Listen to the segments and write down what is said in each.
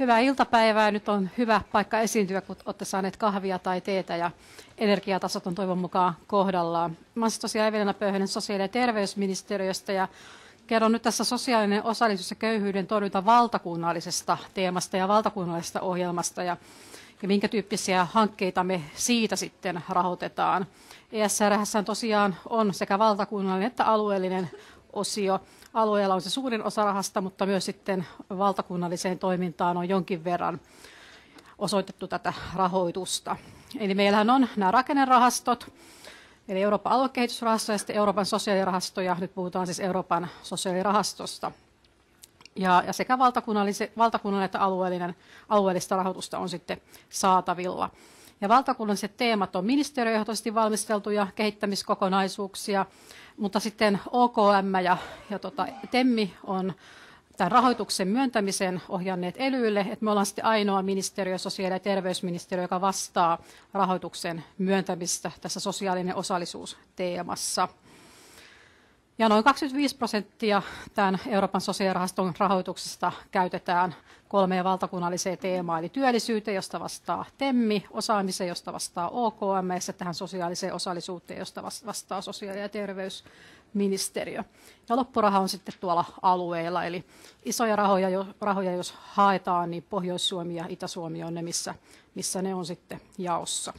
Hyvää iltapäivää. Nyt on hyvä paikka esiintyä, kun olette saaneet kahvia tai teetä ja energiatasot on toivon mukaan kohdallaan. Mä olen siis tosiaan Evelina Pöyhönen sosiaali- ja terveysministeriöstä ja kerron nyt tässä sosiaalinen osallisuus ja köyhyyden torjunta valtakunnallisesta teemasta ja valtakunnallisesta ohjelmasta ja, ja minkä tyyppisiä hankkeita me siitä sitten rahoitetaan. on e tosiaan on sekä valtakunnallinen että alueellinen osio alueella on se suurin osa rahasta, mutta myös sitten valtakunnalliseen toimintaan on jonkin verran osoitettu tätä rahoitusta. Eli meillähän on nämä rakennerahastot, eli Euroopan aluekehitysrahasto ja sitten Euroopan sosiaalirahasto, ja nyt puhutaan siis Euroopan sosiaalirahastosta. Ja, ja sekä valtakunnallinen että alueellinen, alueellista rahoitusta on sitten saatavilla. Ja valtakunnalliset teemat on ministeriöjohtoisesti valmisteltuja kehittämiskokonaisuuksia, mutta sitten OKM ja, ja tota, TEMMI on tämän rahoituksen myöntämisen ohjanneet elyille, että me ollaan sitten ainoa ministeriö, sosiaali- ja terveysministeriö, joka vastaa rahoituksen myöntämistä tässä sosiaalinen osallisuus teemassa. Ja noin 25 prosenttia tämän Euroopan sosiaalirahaston rahoituksesta käytetään kolmeen valtakunnalliseen teemaan, eli työllisyyteen, josta vastaa TEMMI, osaamiseen, josta vastaa OKM, ja tähän sosiaaliseen osallisuuteen, josta vastaa sosiaali- ja terveysministeriö. Ja loppuraha on sitten tuolla alueilla, eli isoja rahoja, jo, rahoja jos haetaan, niin Pohjois-Suomi ja Itä-Suomi on ne, missä, missä ne on sitten jaossa.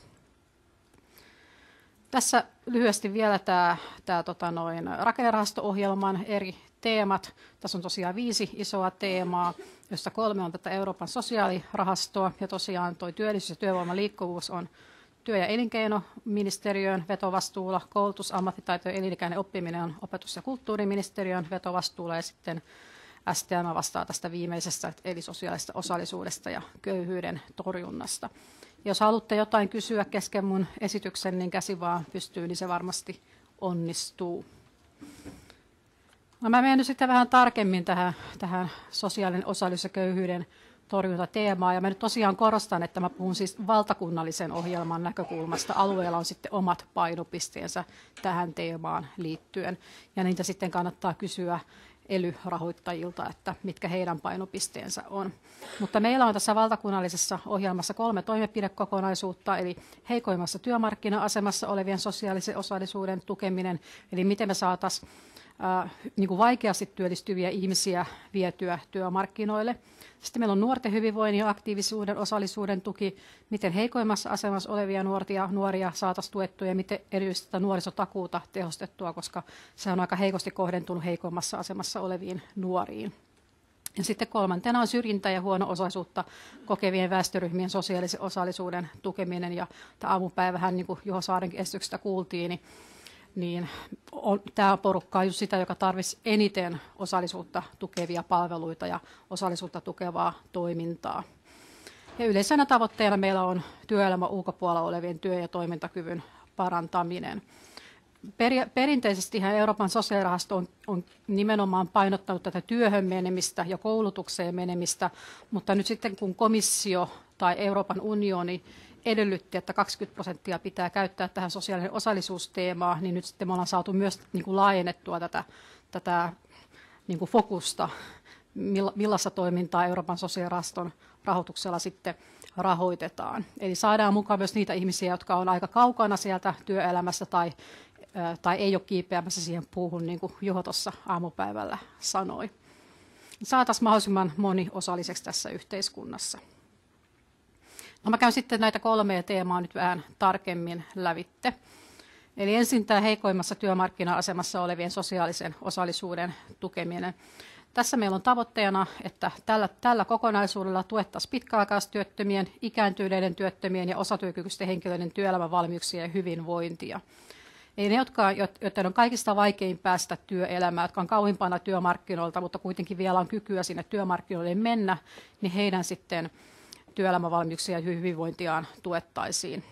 Tässä lyhyesti vielä tämä, tämä tota noin, rakennerahasto-ohjelman eri teemat. Tässä on tosiaan viisi isoa teemaa, joista kolme on tätä Euroopan sosiaalirahastoa ja tosiaan tuo työllisyys- ja työvoiman liikkuvuus on työ- ja elinkeinoministeriön vetovastuulla, koulutus, ammattitaito ja elinikäinen oppiminen on opetus- ja kulttuuriministeriön vetovastuulla ja sitten STM vastaa tästä viimeisestä eli sosiaalista osallisuudesta ja köyhyyden torjunnasta jos haluatte jotain kysyä kesken mun esityksen, niin käsi vaan pystyy, niin se varmasti onnistuu. No mä menen nyt sitten vähän tarkemmin tähän, tähän sosiaalinen osallisuus ja köyhyyden torjuntateemaan. Ja mä nyt tosiaan korostan, että mä puhun siis valtakunnallisen ohjelman näkökulmasta. Alueella on sitten omat painopisteensä tähän teemaan liittyen. Ja niitä sitten kannattaa kysyä ELY-rahoittajilta, että mitkä heidän painopisteensä on. Mutta meillä on tässä valtakunnallisessa ohjelmassa kolme toimenpidekokonaisuutta, eli heikoimmassa työmarkkina-asemassa olevien sosiaalisen osallisuuden tukeminen, eli miten me saataisiin Äh, niin kuin vaikeasti työllistyviä ihmisiä vietyä työmarkkinoille. Sitten meillä on nuorten hyvinvoinnin ja aktiivisuuden, osallisuuden tuki, miten heikoimmassa asemassa olevia nuortia, nuoria saataisiin tuettua ja miten erityisesti tätä nuorisotakuuta tehostettua, koska se on aika heikosti kohdentunut heikoimmassa asemassa oleviin nuoriin. Ja sitten kolmantena on syrjintä ja huono-osaisuutta kokevien väestöryhmien sosiaalisen osallisuuden tukeminen. Ja tämä aamupäivähän, niin kuin Juho Saarenkin esityksestä kuultiin, niin niin on, tämä porukka on just sitä, joka tarvitsisi eniten osallisuutta tukevia palveluita ja osallisuutta tukevaa toimintaa. Ja yleisenä tavoitteena meillä on työelämän ulkopuolella olevien työ- ja toimintakyvyn parantaminen. Peri, perinteisesti Euroopan sosiaalirahasto on, on nimenomaan painottanut tätä työhön menemistä ja koulutukseen menemistä, mutta nyt sitten kun komissio tai Euroopan unioni edellytti, että 20 prosenttia pitää käyttää tähän sosiaalinen osallisuusteemaan, niin nyt sitten me ollaan saatu myös niin kuin laajennettua tätä, tätä niin kuin fokusta, millaista toimintaa Euroopan sosiaaliraston rahoituksella sitten rahoitetaan. Eli saadaan mukaan myös niitä ihmisiä, jotka on aika kaukana sieltä työelämässä tai, tai ei ole kiipeämässä siihen puuhun, niin kuin Juho tuossa aamupäivällä sanoi. Saataisiin mahdollisimman moni osalliseksi tässä yhteiskunnassa. No mä käyn sitten näitä kolmea teemaa nyt vähän tarkemmin lävitte. Eli ensin tämä heikoimmassa työmarkkina-asemassa olevien sosiaalisen osallisuuden tukeminen. Tässä meillä on tavoitteena, että tällä, tällä kokonaisuudella tuettaisiin pitkäaikaistyöttömien, ikääntyneiden työttömien ja osatyökykyisten henkilöiden työelämävalmiuksia ja hyvinvointia. Eli ne, jotka, joiden on kaikista vaikein päästä työelämään, jotka on kauimpana työmarkkinoilta, mutta kuitenkin vielä on kykyä sinne työmarkkinoille mennä, niin heidän sitten työelämävalmiuksia ja hyvinvointiaan tuettaisiin.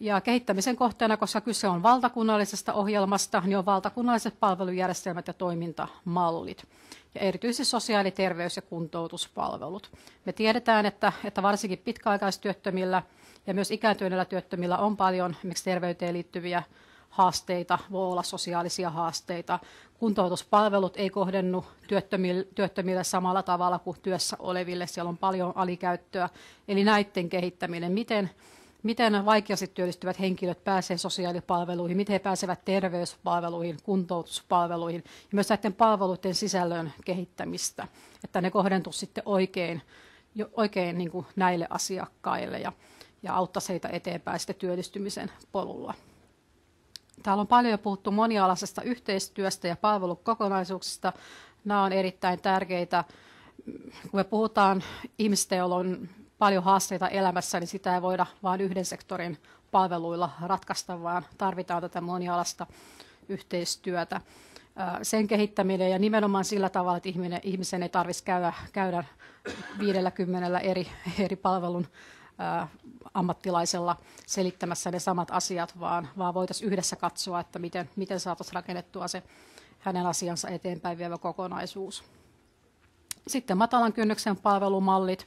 Ja kehittämisen kohteena, koska kyse on valtakunnallisesta ohjelmasta, niin on valtakunnalliset palvelujärjestelmät ja toimintamallit. Ja erityisesti sosiaali-, terveys- ja kuntoutuspalvelut. Me tiedetään, että, että varsinkin pitkäaikaistyöttömillä ja myös ikääntyneillä työttömillä on paljon terveyteen liittyviä haasteita, voi olla sosiaalisia haasteita. Kuntoutuspalvelut ei kohdennu työttömille, työttömille samalla tavalla kuin työssä oleville. Siellä on paljon alikäyttöä. Eli näiden kehittäminen, miten, miten vaikeasti työllistyvät henkilöt pääsevät sosiaalipalveluihin, miten he pääsevät terveyspalveluihin, kuntoutuspalveluihin ja myös näiden palveluiden sisällön kehittämistä, että ne kohdentuisivat sitten oikein, oikein niin näille asiakkaille ja, ja auttaisi heitä eteenpäin sitten työllistymisen polulla. Täällä on paljon puhuttu monialaisesta yhteistyöstä ja palvelukokonaisuuksista. Nämä on erittäin tärkeitä. Kun me puhutaan ihmistä, joilla on paljon haasteita elämässä, niin sitä ei voida vain yhden sektorin palveluilla ratkaista, vaan tarvitaan tätä monialasta yhteistyötä. Sen kehittäminen ja nimenomaan sillä tavalla, että ihminen, ihmisen ei tarvitsisi käydä, käydä 50 eri, eri palvelun ammattilaisella selittämässä ne samat asiat, vaan, vaan voitaisiin yhdessä katsoa, että miten, miten saataisiin rakennettua se hänen asiansa eteenpäin vievä kokonaisuus. Sitten matalan kynnyksen palvelumallit,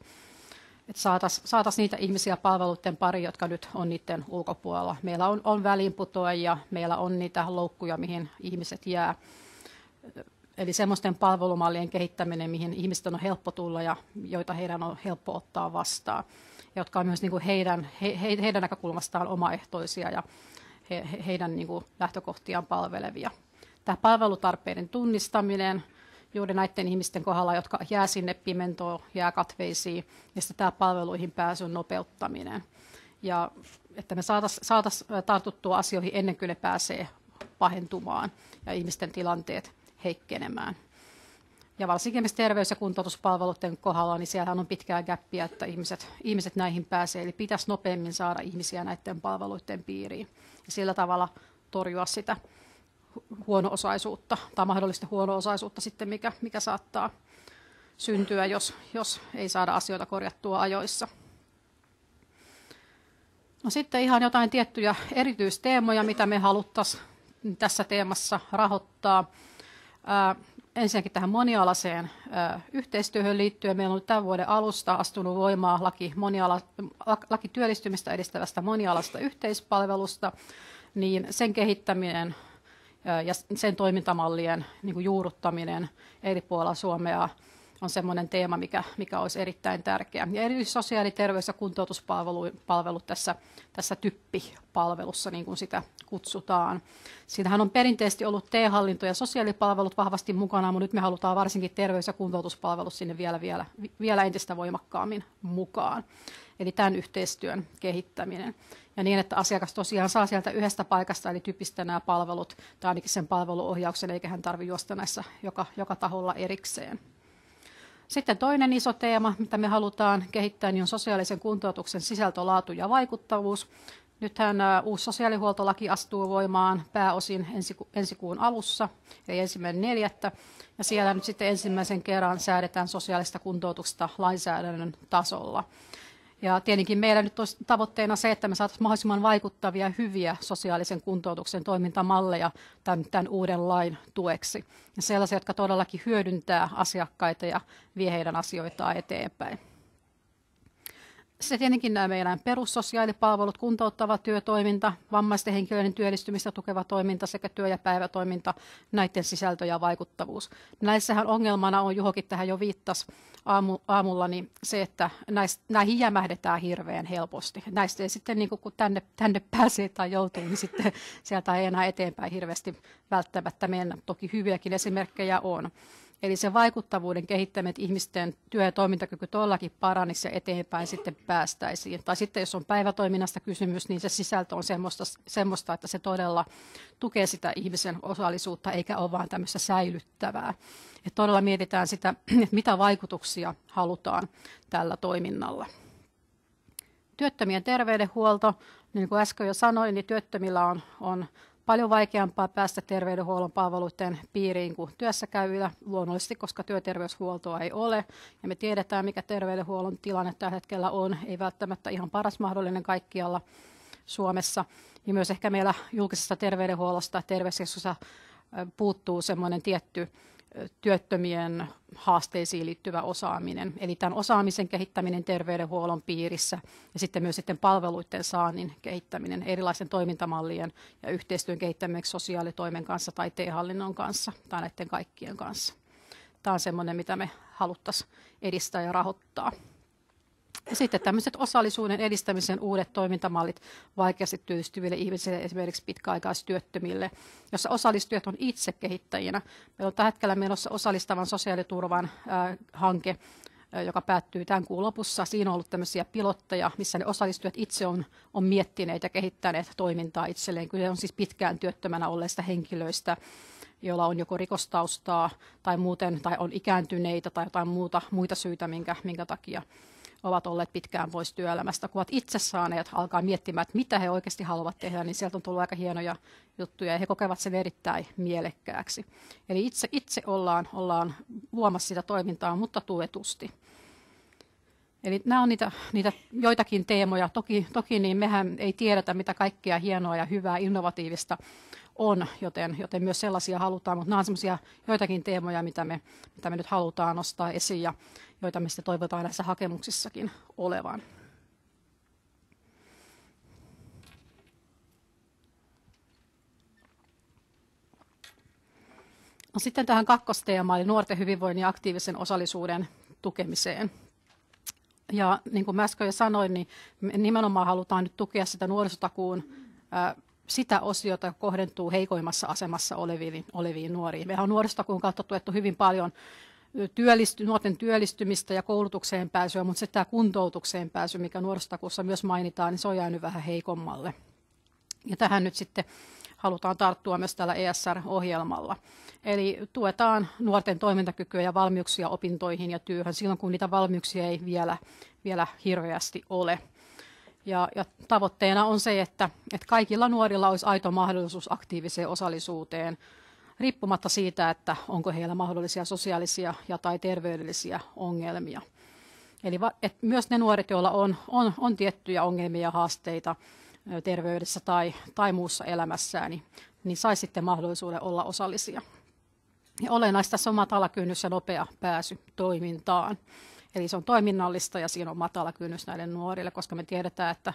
että saataisiin saatais niitä ihmisiä palveluiden pari, jotka nyt on niiden ulkopuolella. Meillä on, on väliinputoajia, meillä on niitä loukkuja, mihin ihmiset jää. Eli semmoisten palvelumallien kehittäminen, mihin ihmisten on helppo tulla ja joita heidän on helppo ottaa vastaan jotka on myös niin kuin heidän, he, heidän näkökulmastaan omaehtoisia ja he, heidän niin kuin lähtökohtiaan palvelevia. Tämä palvelutarpeiden tunnistaminen juuri näiden ihmisten kohdalla, jotka jää sinne pimentoon, jää katveisiin, ja sitten tämä palveluihin pääsyn nopeuttaminen. Ja että me saataisiin saatais tartuttua asioihin ennen kuin ne pääsee pahentumaan ja ihmisten tilanteet heikkenemään. Ja varsinkin terveys- ja kuntoutuspalveluiden kohdalla, niin siellähän on pitkää gäppiä, että ihmiset, ihmiset näihin pääsee. Eli pitäisi nopeammin saada ihmisiä näiden palveluiden piiriin ja sillä tavalla torjua sitä huono-osaisuutta tai mahdollista huono-osaisuutta sitten, mikä, mikä saattaa syntyä, jos, jos ei saada asioita korjattua ajoissa. No sitten ihan jotain tiettyjä erityisteemoja, mitä me haluttaisiin tässä teemassa rahoittaa ensinnäkin tähän monialaseen yhteistyöhön liittyen. Meillä on tämän vuoden alusta astunut voimaan laki, moniala, laki työllistymistä edistävästä monialasta yhteispalvelusta, niin sen kehittäminen ja sen toimintamallien niin kuin juurruttaminen eri puolilla Suomea on semmoinen teema, mikä, mikä olisi erittäin tärkeä. Ja erityisesti sosiaali-, terveys- ja kuntoutuspalvelut tässä, tässä typpipalvelussa, niin kuin sitä kutsutaan. Siitähän on perinteisesti ollut T-hallinto ja sosiaalipalvelut vahvasti mukana, mutta nyt me halutaan varsinkin terveys- ja kuntoutuspalvelut sinne vielä, vielä, vielä entistä voimakkaammin mukaan. Eli tämän yhteistyön kehittäminen. Ja niin, että asiakas tosiaan saa sieltä yhdestä paikasta, eli typistä nämä palvelut, tai ainakin sen palveluohjauksen, eikä hän tarvitse juosta näissä joka, joka taholla erikseen. Sitten toinen iso teema, mitä me halutaan kehittää, niin on sosiaalisen kuntoutuksen sisältö, laatu ja vaikuttavuus. Nythän uusi sosiaalihuoltolaki astuu voimaan pääosin ensi, ku, ensi kuun alussa, eli ensimmäinen neljättä. Ja siellä nyt sitten ensimmäisen kerran säädetään sosiaalista kuntoutuksesta lainsäädännön tasolla. Ja tietenkin meillä nyt olisi tavoitteena se, että me saataisiin mahdollisimman vaikuttavia, hyviä sosiaalisen kuntoutuksen toimintamalleja tämän, tämän uuden lain tueksi. Ja sellaisia, jotka todellakin hyödyntää asiakkaita ja vie heidän asioitaan eteenpäin se tietenkin nämä meidän perussosiaalipalvelut, kuntouttava työtoiminta, vammaisten henkilöiden työllistymistä tukeva toiminta sekä työ- ja päivätoiminta, näiden sisältö ja vaikuttavuus. Näissähän ongelmana on, Juhokin tähän jo viittasi aamu, aamulla, niin se, että näist, näihin jämähdetään hirveän helposti. Näistä ei sitten, niin kun tänne, tänne pääsee tai joutuu, niin sitten sieltä ei enää eteenpäin hirveästi välttämättä mennä. Toki hyviäkin esimerkkejä on. Eli se vaikuttavuuden kehittäminen, että ihmisten työ- ja toimintakyky tuollakin paranisi ja eteenpäin sitten päästäisiin. Tai sitten jos on päivätoiminnasta kysymys, niin se sisältö on semmoista, semmoista että se todella tukee sitä ihmisen osallisuutta, eikä ole vaan tämmöistä säilyttävää. että todella mietitään sitä, että mitä vaikutuksia halutaan tällä toiminnalla. Työttömien terveydenhuolto, niin kuin äsken jo sanoin, niin työttömillä on, on paljon vaikeampaa päästä terveydenhuollon palveluiden piiriin kuin työssäkäyvillä luonnollisesti, koska työterveyshuoltoa ei ole. Ja me tiedetään, mikä terveydenhuollon tilanne tällä hetkellä on, ei välttämättä ihan paras mahdollinen kaikkialla Suomessa. Ja myös ehkä meillä julkisesta terveydenhuollosta terveyskeskuksessa puuttuu semmoinen tietty työttömien haasteisiin liittyvä osaaminen. Eli tämän osaamisen kehittäminen terveydenhuollon piirissä ja sitten myös sitten palveluiden saannin kehittäminen erilaisten toimintamallien ja yhteistyön kehittäminen sosiaalitoimen kanssa tai TE-hallinnon kanssa tai näiden kaikkien kanssa. Tämä on semmoinen, mitä me haluttaisiin edistää ja rahoittaa. Ja sitten tämmöiset osallisuuden edistämisen uudet toimintamallit vaikeasti työllistyville ihmisille, esimerkiksi pitkäaikaistyöttömille, jossa osallistujat on itse kehittäjinä. Meillä on tällä hetkellä menossa osallistavan sosiaaliturvan äh, hanke, joka päättyy tämän kuun lopussa. Siinä on ollut tämmöisiä pilotteja, missä ne osallistujat itse on, on miettineet ja kehittäneet toimintaa itselleen. Kyllä on siis pitkään työttömänä olleista henkilöistä, joilla on joko rikostaustaa tai muuten, tai on ikääntyneitä tai jotain muuta, muita syitä, minkä, minkä takia ovat olleet pitkään pois työelämästä, kun ovat itse saaneet alkaa miettimään, että mitä he oikeasti haluavat tehdä, niin sieltä on tullut aika hienoja juttuja ja he kokevat sen erittäin mielekkääksi. Eli itse, itse ollaan, ollaan luomassa sitä toimintaa, mutta tuetusti. Eli nämä on niitä, niitä joitakin teemoja. Toki, toki niin mehän ei tiedetä, mitä kaikkea hienoa ja hyvää, innovatiivista on, joten, joten myös sellaisia halutaan, mutta nämä on joitakin teemoja, mitä me, mitä me nyt halutaan nostaa esiin. Ja, joita me sitten toivotaan näissä hakemuksissakin olevan. No sitten tähän kakkosteemaan, eli nuorten hyvinvoinnin ja aktiivisen osallisuuden tukemiseen. Ja niin kuin mä äsken jo sanoin, niin nimenomaan halutaan nyt tukea sitä nuorisotakuun ää, sitä osiota, joka kohdentuu heikoimmassa asemassa oleviin, oleviin nuoriin. Meillä on nuorisotakuun kautta tuettu hyvin paljon työllisty, nuorten työllistymistä ja koulutukseen pääsyä, mutta sitten tämä kuntoutukseen pääsy, mikä nuorisotakuussa myös mainitaan, niin se on jäänyt vähän heikommalle. Ja tähän nyt sitten halutaan tarttua myös tällä ESR-ohjelmalla. Eli tuetaan nuorten toimintakykyä ja valmiuksia opintoihin ja työhön silloin, kun niitä valmiuksia ei vielä, vielä hirveästi ole. Ja, ja tavoitteena on se, että, että kaikilla nuorilla olisi aito mahdollisuus aktiiviseen osallisuuteen riippumatta siitä, että onko heillä mahdollisia sosiaalisia ja tai terveydellisiä ongelmia. Eli et myös ne nuoret, joilla on, on, on tiettyjä ongelmia ja haasteita terveydessä tai, tai muussa elämässään, niin, niin saisi sitten mahdollisuuden olla osallisia. Ja olennaista tässä on matala kynnys ja nopea pääsy toimintaan. Eli se on toiminnallista ja siinä on matala kynnys näille nuorille, koska me tiedetään, että,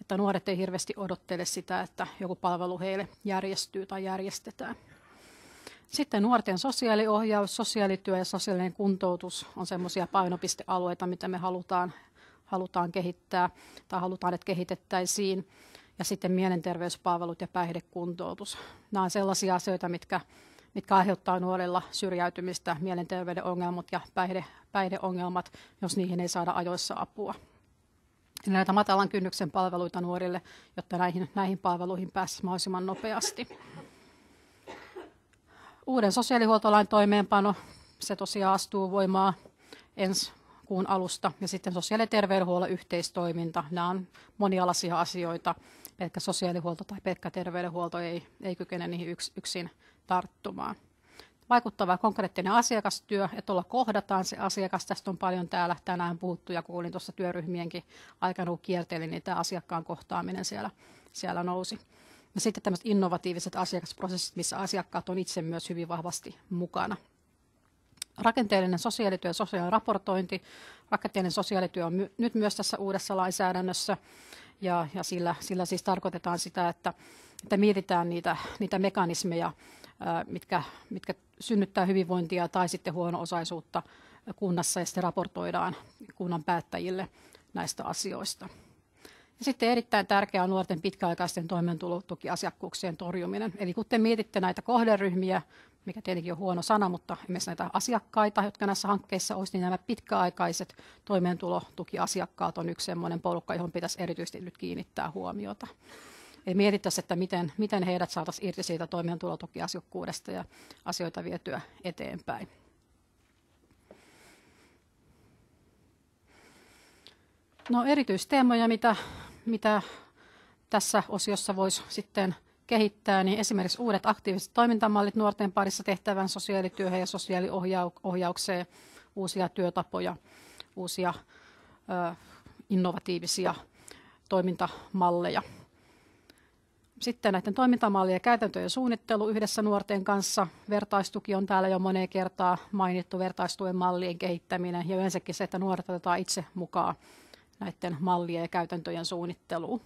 että nuoret ei hirveästi odottele sitä, että joku palvelu heille järjestyy tai järjestetään. Sitten nuorten sosiaaliohjaus, sosiaalityö ja sosiaalinen kuntoutus on semmoisia painopistealueita, mitä me halutaan, halutaan kehittää tai halutaan, että kehitettäisiin. Ja sitten mielenterveyspalvelut ja päihdekuntoutus. Nämä on sellaisia asioita, mitkä, mitkä aiheuttaa nuorilla syrjäytymistä, mielenterveyden ongelmat ja päihde, päihdeongelmat, jos niihin ei saada ajoissa apua. Ja näitä matalan kynnyksen palveluita nuorille, jotta näihin, näihin palveluihin pääsisi mahdollisimman nopeasti. Uuden sosiaalihuoltolain toimeenpano, se tosiaan astuu voimaan ensi kuun alusta. Ja sitten sosiaali- ja terveydenhuollon yhteistoiminta. Nämä on monialaisia asioita. Pelkkä sosiaalihuolto tai pelkkä terveydenhuolto ei, ei kykene niihin yks, yksin tarttumaan. Vaikuttava konkreettinen asiakastyö, että olla kohdataan se asiakas. Tästä on paljon täällä tänään puhuttu ja kuulin tuossa työryhmienkin aikana, kun kiertelin, niin tämä asiakkaan kohtaaminen siellä, siellä nousi. Ja sitten tämmöiset innovatiiviset asiakasprosessit, missä asiakkaat on itse myös hyvin vahvasti mukana. Rakenteellinen sosiaalityö ja sosiaaliraportointi. Rakenteellinen sosiaalityö on my- nyt myös tässä uudessa lainsäädännössä ja, ja sillä, sillä siis tarkoitetaan sitä, että, että mietitään niitä, niitä mekanismeja, ää, mitkä, mitkä synnyttää hyvinvointia tai sitten huono-osaisuutta kunnassa ja sitten raportoidaan kunnan päättäjille näistä asioista. Ja sitten erittäin tärkeää on nuorten pitkäaikaisten toimeentulotukiasiakkuuksien torjuminen. Eli kun te mietitte näitä kohderyhmiä, mikä tietenkin on huono sana, mutta esimerkiksi näitä asiakkaita, jotka näissä hankkeissa olisi, niin nämä pitkäaikaiset toimeentulotukiasiakkaat on yksi sellainen porukka, johon pitäisi erityisesti nyt kiinnittää huomiota. Eli mietittäisiin, että miten, miten heidät saataisiin irti siitä toimeentulotukiasiakkuudesta ja asioita vietyä eteenpäin. No erityisteemoja, mitä mitä tässä osiossa voisi sitten kehittää, niin esimerkiksi uudet aktiiviset toimintamallit nuorten parissa tehtävän sosiaalityöhön ja sosiaaliohjaukseen, uusia työtapoja, uusia ö, innovatiivisia toimintamalleja. Sitten näiden toimintamallien käytäntöjen suunnittelu yhdessä nuorten kanssa. Vertaistuki on täällä jo moneen kertaa mainittu, vertaistuen mallien kehittäminen ja yleensäkin se, että nuoret otetaan itse mukaan näiden mallien ja käytäntöjen suunnitteluun.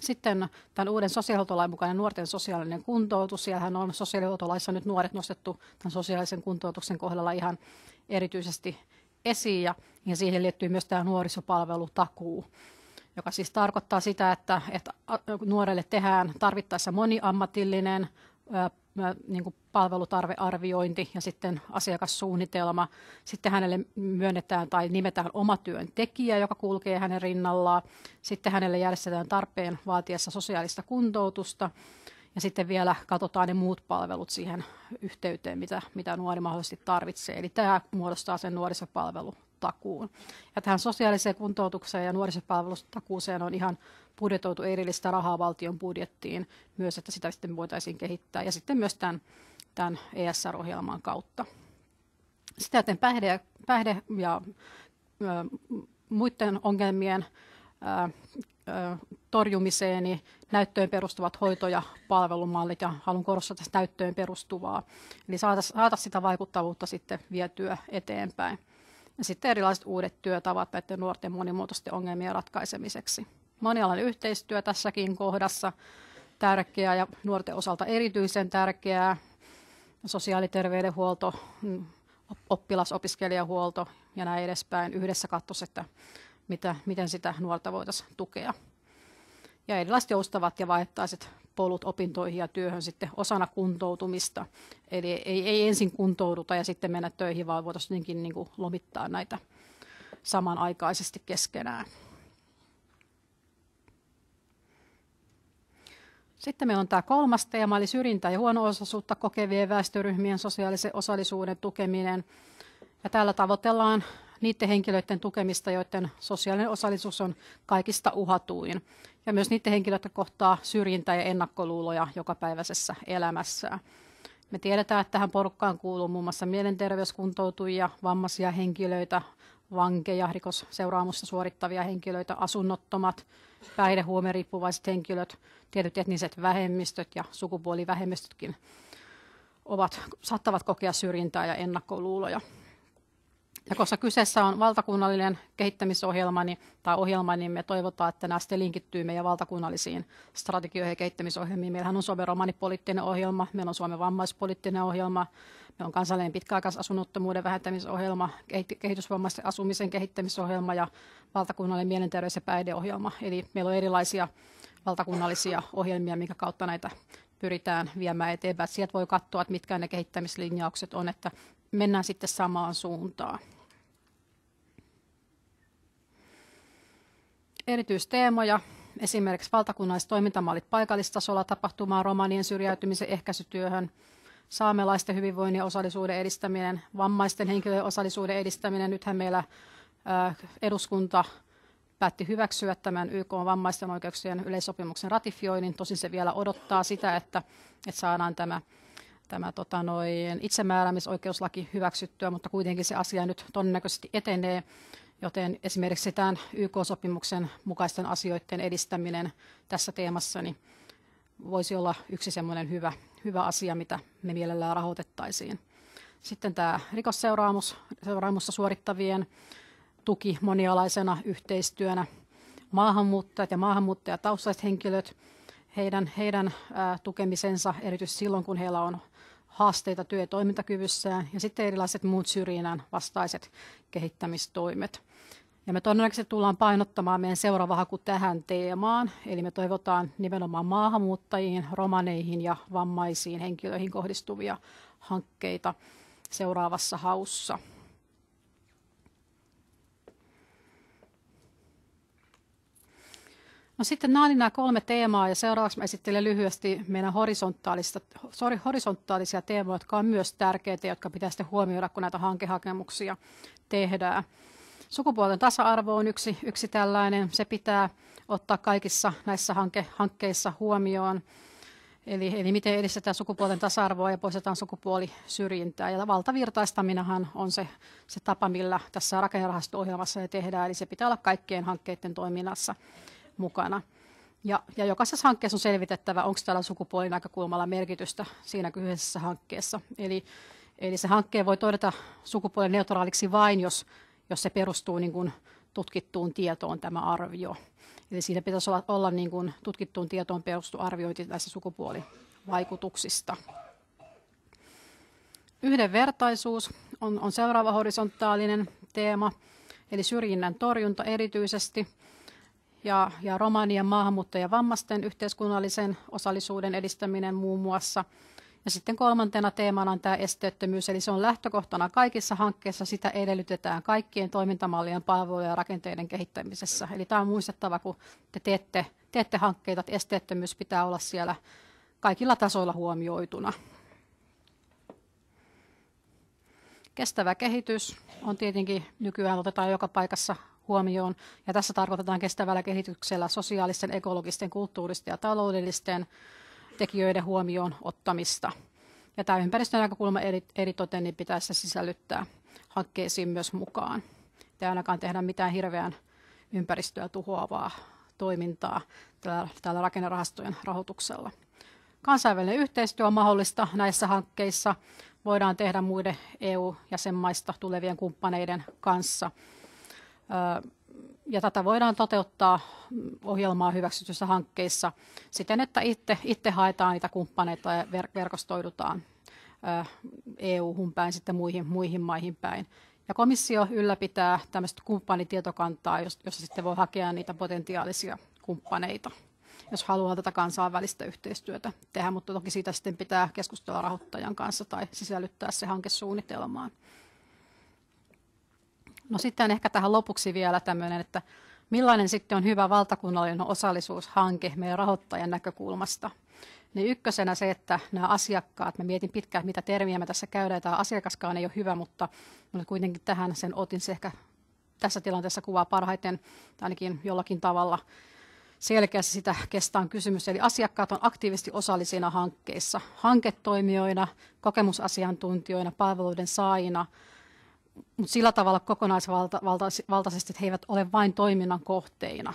Sitten tämän uuden sosiaalihuoltolain mukainen nuorten sosiaalinen kuntoutus. Siellähän on sosiaalihuoltolaissa nyt nuoret nostettu tämän sosiaalisen kuntoutuksen kohdalla ihan erityisesti esiin ja, ja siihen liittyy myös tämä nuorisopalvelutakuu, joka siis tarkoittaa sitä, että, että nuorelle tehdään tarvittaessa moniammatillinen niin kuin palvelutarvearviointi ja sitten asiakassuunnitelma. Sitten hänelle myönnetään tai nimetään oma työntekijä, joka kulkee hänen rinnallaan. Sitten hänelle järjestetään tarpeen vaatiessa sosiaalista kuntoutusta. Ja sitten vielä katsotaan ne muut palvelut siihen yhteyteen, mitä, mitä nuori mahdollisesti tarvitsee. Eli tämä muodostaa sen nuorisopalvelutakuun. Ja tähän sosiaaliseen kuntoutukseen ja nuorisopalvelutakuuseen on ihan budjetoitu erillistä rahaa valtion budjettiin myös, että sitä sitten voitaisiin kehittää ja sitten myös tämän, tämän ESR-ohjelman kautta. Sitä joten päihde ja, päihde ja ö, muiden ongelmien ö, ö, torjumiseen niin näyttöön perustuvat hoito- ja palvelumallit ja haluan korostaa tästä näyttöön perustuvaa. Eli saataisiin saata sitä vaikuttavuutta sitten vietyä eteenpäin. Ja sitten erilaiset uudet työtavat näiden nuorten monimuotoisten ongelmien ratkaisemiseksi. Monialan yhteistyö tässäkin kohdassa tärkeää ja nuorten osalta erityisen tärkeää. sosiaali terveydenhuolto mm, oppilas, opiskelijahuolto ja näin edespäin yhdessä katsoisi, että mitä, miten sitä nuorta voitaisiin tukea. Ja erilaiset joustavat ja vaihtaiset polut opintoihin ja työhön sitten osana kuntoutumista. Eli ei, ei ensin kuntouduta ja sitten mennä töihin, vaan voitaisiin niin kuin lomittaa näitä samanaikaisesti keskenään. Sitten meillä on tämä kolmas teema, eli syrjintä ja huono-osaisuutta kokevien väestöryhmien sosiaalisen osallisuuden tukeminen. Ja tällä tavoitellaan niiden henkilöiden tukemista, joiden sosiaalinen osallisuus on kaikista uhatuin. Ja myös niiden henkilöiden kohtaa syrjintää ja ennakkoluuloja jokapäiväisessä elämässään. Me tiedetään, että tähän porukkaan kuuluu muun muassa mielenterveyskuntoutujia, vammaisia henkilöitä, vankeja, rikosseuraamusta suorittavia henkilöitä, asunnottomat, päihdehuomeriippuvaiset henkilöt, tietyt etniset vähemmistöt ja sukupuolivähemmistötkin ovat, saattavat kokea syrjintää ja ennakkoluuloja. Ja koska kyseessä on valtakunnallinen kehittämisohjelma, niin, tai ohjelma, niin me toivotaan, että nämä sitten linkittyy meidän valtakunnallisiin strategioihin ja kehittämisohjelmiin. Meillähän on Suomen romanipoliittinen ohjelma, meillä on Suomen vammaispoliittinen ohjelma, meillä on kansallinen pitkäaikaisasunnottomuuden vähentämisohjelma, kehitysvammaisten asumisen kehittämisohjelma ja valtakunnallinen mielenterveys- ja päihdeohjelma. Eli meillä on erilaisia valtakunnallisia ohjelmia, minkä kautta näitä pyritään viemään eteenpäin. Sieltä voi katsoa, että mitkä ne kehittämislinjaukset on, että mennään sitten samaan suuntaan. erityisteemoja, esimerkiksi valtakunnalliset toimintamallit paikallistasolla tapahtumaan romanien syrjäytymisen ehkäisytyöhön, saamelaisten hyvinvoinnin ja osallisuuden edistäminen, vammaisten henkilöiden osallisuuden edistäminen. Nythän meillä äh, eduskunta päätti hyväksyä tämän YK vammaisten oikeuksien yleissopimuksen ratifioinnin. Tosin se vielä odottaa sitä, että, että saadaan tämä, tämä tota noin, itsemääräämisoikeuslaki hyväksyttyä, mutta kuitenkin se asia nyt todennäköisesti etenee. Joten esimerkiksi tämän YK-sopimuksen mukaisten asioiden edistäminen tässä teemassa niin voisi olla yksi semmoinen hyvä, hyvä asia, mitä me mielellään rahoitettaisiin. Sitten tämä rikosseuraamus, seuraamussa suorittavien tuki monialaisena yhteistyönä. Maahanmuuttajat ja maahanmuuttajataustaiset henkilöt, heidän, heidän ää, tukemisensa erityisesti silloin, kun heillä on haasteita työ- ja toimintakyvyssään ja sitten erilaiset muut syrjinnän vastaiset kehittämistoimet. Ja me todennäköisesti tullaan painottamaan meidän seuraava haku tähän teemaan, eli me toivotaan nimenomaan maahanmuuttajiin, romaneihin ja vammaisiin henkilöihin kohdistuvia hankkeita seuraavassa haussa. No sitten nämä nämä kolme teemaa ja seuraavaksi esittelen lyhyesti meidän horisontaalista, sorry, horisontaalisia teemoja, jotka on myös tärkeitä, jotka pitää sitten huomioida, kun näitä hankehakemuksia tehdään. Sukupuolten tasa-arvo on yksi, yksi tällainen. Se pitää ottaa kaikissa näissä hanke, hankkeissa huomioon. Eli, eli miten edistetään sukupuolten tasa-arvoa ja poistetaan sukupuolisyrjintää. Ja valtavirtaistaminenhan on se, se tapa, millä tässä rakennerahasto-ohjelmassa ne tehdään. Eli se pitää olla kaikkien hankkeiden toiminnassa mukana. Ja, ja jokaisessa hankkeessa on selvitettävä, onko tällä näkökulmalla merkitystä siinä kyseisessä hankkeessa. Eli, eli se hankkeen voi todeta sukupuolen neutraaliksi vain, jos jos se perustuu niin kuin tutkittuun tietoon tämä arvio. Eli siinä pitäisi olla, olla niin kuin tutkittuun tietoon perustu arviointi näistä sukupuolivaikutuksista. Yhdenvertaisuus on, on seuraava horisontaalinen teema, eli syrjinnän torjunta erityisesti ja, ja maahanmuuttajien maahanmuuttajavammaisten yhteiskunnallisen osallisuuden edistäminen muun muassa – ja sitten kolmantena teemana on tämä esteettömyys, eli se on lähtökohtana kaikissa hankkeissa, sitä edellytetään kaikkien toimintamallien, palvelujen ja rakenteiden kehittämisessä. Eli tämä on muistettava, kun te teette, teette hankkeita, että esteettömyys pitää olla siellä kaikilla tasoilla huomioituna. Kestävä kehitys on tietenkin nykyään otetaan joka paikassa huomioon, ja tässä tarkoitetaan kestävällä kehityksellä sosiaalisten, ekologisten, kulttuuristen ja taloudellisten tekijöiden huomioon ottamista. Ja tämä ympäristönäkökulma eri, eri toten niin pitäisi sisällyttää hankkeisiin myös mukaan. Ei ainakaan tehdä mitään hirveän ympäristöä tuhoavaa toimintaa tällä, tällä rakennerahastojen rahoituksella. Kansainvälinen yhteistyö on mahdollista näissä hankkeissa. Voidaan tehdä muiden EU-jäsenmaista tulevien kumppaneiden kanssa. Öö, ja tätä voidaan toteuttaa mm, ohjelmaa hyväksytyssä hankkeissa siten, että itse, itse haetaan niitä kumppaneita ja ver, verkostoidutaan EU-hun päin sitten muihin, muihin maihin päin. Ja komissio ylläpitää tämmöistä kumppanitietokantaa, jossa sitten voi hakea niitä potentiaalisia kumppaneita, jos haluaa tätä kansainvälistä yhteistyötä tehdä, mutta toki siitä sitten pitää keskustella rahoittajan kanssa tai sisällyttää se hankesuunnitelmaan. No sitten ehkä tähän lopuksi vielä tämmöinen, että millainen sitten on hyvä valtakunnallinen osallisuushanke meidän rahoittajan näkökulmasta. Niin ykkösenä se, että nämä asiakkaat, mä mietin pitkään, mitä termiä me tässä käydään, tämä asiakaskaan ei ole hyvä, mutta, mutta kuitenkin tähän sen otin, se ehkä tässä tilanteessa kuvaa parhaiten, ainakin jollakin tavalla selkeästi sitä kestää kysymys. Eli asiakkaat on aktiivisesti osallisina hankkeissa, hanketoimijoina, kokemusasiantuntijoina, palveluiden saajina, mutta sillä tavalla kokonaisvaltaisesti, että he eivät ole vain toiminnan kohteina,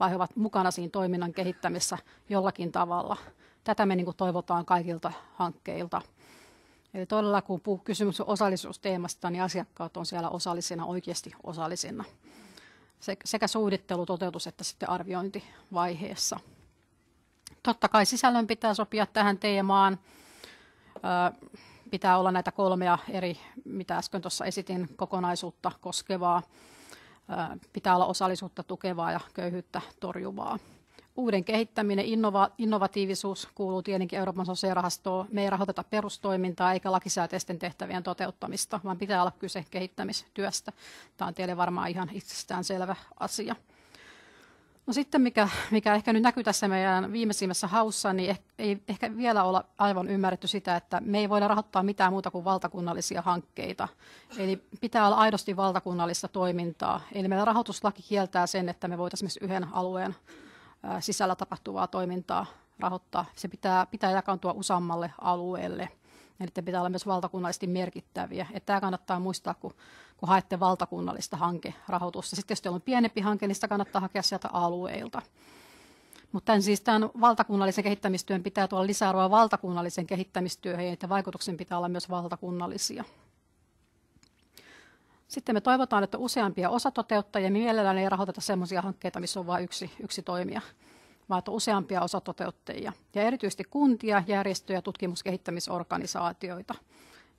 vaan he ovat mukana siinä toiminnan kehittämisessä jollakin tavalla. Tätä me niin toivotaan kaikilta hankkeilta. Eli todella kun puhuu kysymys on osallisuusteemasta, niin asiakkaat on siellä osallisina, oikeasti osallisina. sekä suunnittelu, toteutus että sitten arviointivaiheessa. Totta kai sisällön pitää sopia tähän teemaan. Öö, pitää olla näitä kolmea eri, mitä äsken tuossa esitin, kokonaisuutta koskevaa, pitää olla osallisuutta tukevaa ja köyhyyttä torjuvaa. Uuden kehittäminen, innova, innovatiivisuus kuuluu tietenkin Euroopan sosiaalirahastoon. Me ei rahoiteta perustoimintaa eikä lakisääteisten tehtävien toteuttamista, vaan pitää olla kyse kehittämistyöstä. Tämä on teille varmaan ihan itsestäänselvä asia. No sitten, mikä, mikä ehkä nyt näkyy tässä meidän viimeisimmässä haussa, niin ehkä, ei ehkä vielä olla aivan ymmärretty sitä, että me ei voida rahoittaa mitään muuta kuin valtakunnallisia hankkeita. Eli pitää olla aidosti valtakunnallista toimintaa. Eli meillä rahoituslaki kieltää sen, että me voitaisiin esimerkiksi yhden alueen sisällä tapahtuvaa toimintaa rahoittaa. Se pitää, pitää jakautua useammalle alueelle. Eli pitää olla myös valtakunnallisesti merkittäviä. Että tämä kannattaa muistaa, kun kun haette valtakunnallista hankerahoitusta. Sitten jos teillä on pienempi hanke, niin sitä kannattaa hakea sieltä alueilta. Mutta tämän, siis tämän valtakunnallisen kehittämistyön pitää tuolla lisäarvoa valtakunnallisen kehittämistyöhön, ja vaikutuksen pitää olla myös valtakunnallisia. Sitten me toivotaan, että useampia osatoteuttajia, me mielellään ei rahoiteta sellaisia hankkeita, missä on vain yksi, yksi toimija, vaan että useampia osatoteuttajia, ja erityisesti kuntia, järjestöjä, tutkimuskehittämisorganisaatioita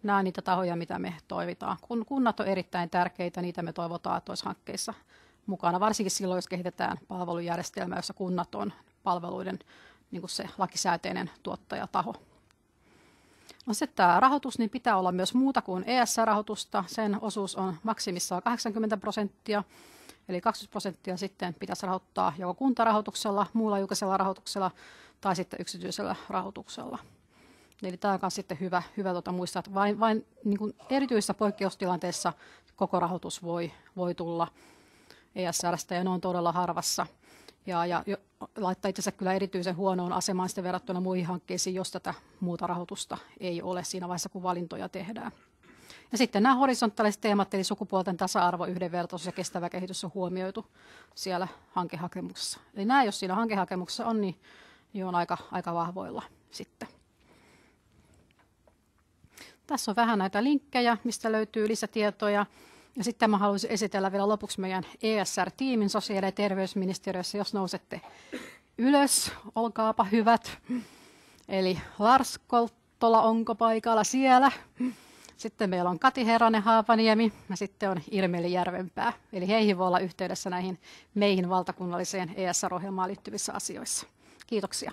nämä on niitä tahoja, mitä me toivitaan. Kun kunnat on erittäin tärkeitä, niitä me toivotaan, että olisi hankkeissa mukana, varsinkin silloin, jos kehitetään palvelujärjestelmä, jossa kunnat on palveluiden niin kuin se lakisääteinen tuottajataho. No sitten tämä rahoitus, niin pitää olla myös muuta kuin ES-rahoitusta. Sen osuus on maksimissaan 80 prosenttia, eli 20 prosenttia sitten pitäisi rahoittaa joko kuntarahoituksella, muulla julkisella rahoituksella tai sitten yksityisellä rahoituksella. Eli tämä on myös sitten hyvä, hyvä tuota muistaa, että vain, vain niin kuin erityisissä poikkeustilanteissa koko rahoitus voi, voi tulla ESRstä ja ne on todella harvassa. Ja, ja jo, laittaa asiassa kyllä erityisen huonoon asemaan sitten verrattuna muihin hankkeisiin, jos tätä muuta rahoitusta ei ole siinä vaiheessa, kun valintoja tehdään. Ja sitten nämä horisontaaliset teemat, eli sukupuolten tasa-arvo, yhdenvertaisuus ja kestävä kehitys on huomioitu siellä hankehakemuksessa. Eli nämä, jos siinä hankehakemuksessa on, niin on aika, aika vahvoilla sitten. Tässä on vähän näitä linkkejä, mistä löytyy lisätietoja. Ja sitten mä haluaisin esitellä vielä lopuksi meidän ESR-tiimin sosiaali- ja terveysministeriössä, jos nousette ylös, olkaapa hyvät. Eli Lars Kolttola, onko paikalla siellä? Sitten meillä on Kati Heranen Haapaniemi ja sitten on Irmeli Järvenpää. Eli heihin voi olla yhteydessä näihin meihin valtakunnalliseen ESR-ohjelmaan liittyvissä asioissa. Kiitoksia.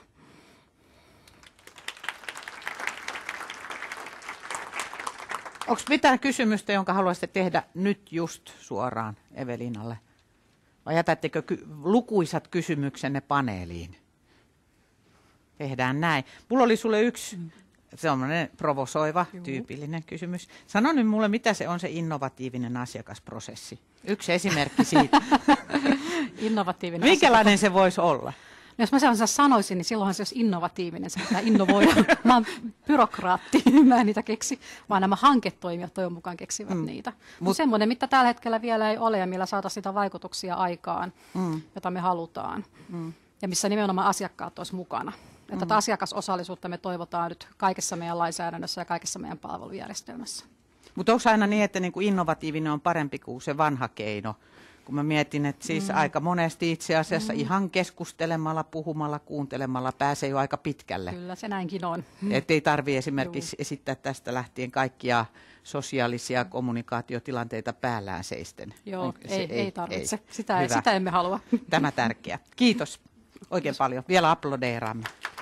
Onko mitään kysymystä, jonka haluaisitte tehdä nyt just suoraan Evelinalle? Vai jätättekö ky- lukuisat kysymyksenne paneeliin? Tehdään näin. Mulla oli sulle yksi semmoinen provosoiva, Juu. tyypillinen kysymys. Sano nyt mulle, mitä se on se innovatiivinen asiakasprosessi? Yksi esimerkki siitä. innovatiivinen Minkälainen se voisi olla? No jos mä sellaisen sanoisin, niin silloinhan se olisi innovatiivinen, se pitää innovoida. mä oon byrokraatti, mä en niitä keksi, vaan nämä hanketoimijat toivon mukaan keksivät mm. niitä. Mut, Mut semmoinen, mitä tällä hetkellä vielä ei ole ja millä saataisiin sitä vaikutuksia aikaan, mm. jota me halutaan. Mm. Ja missä nimenomaan asiakkaat olisi mukana. Että mm. Tätä asiakasosallisuutta me toivotaan nyt kaikessa meidän lainsäädännössä ja kaikessa meidän palvelujärjestelmässä. Mutta onko aina niin, että niinku innovatiivinen on parempi kuin se vanha keino? kun mä mietin, että siis mm. aika monesti itse asiassa mm. ihan keskustelemalla, puhumalla, kuuntelemalla pääsee jo aika pitkälle. Kyllä se näinkin on. Että ei tarvi esimerkiksi Juu. esittää tästä lähtien kaikkia sosiaalisia kommunikaatiotilanteita päällään seisten. Joo, Onko ei, se, ei, ei tarvitse. Ei. Sitä, sitä emme halua. Tämä tärkeä. Kiitos oikein Kiitos. paljon. Vielä aplodeeraamme.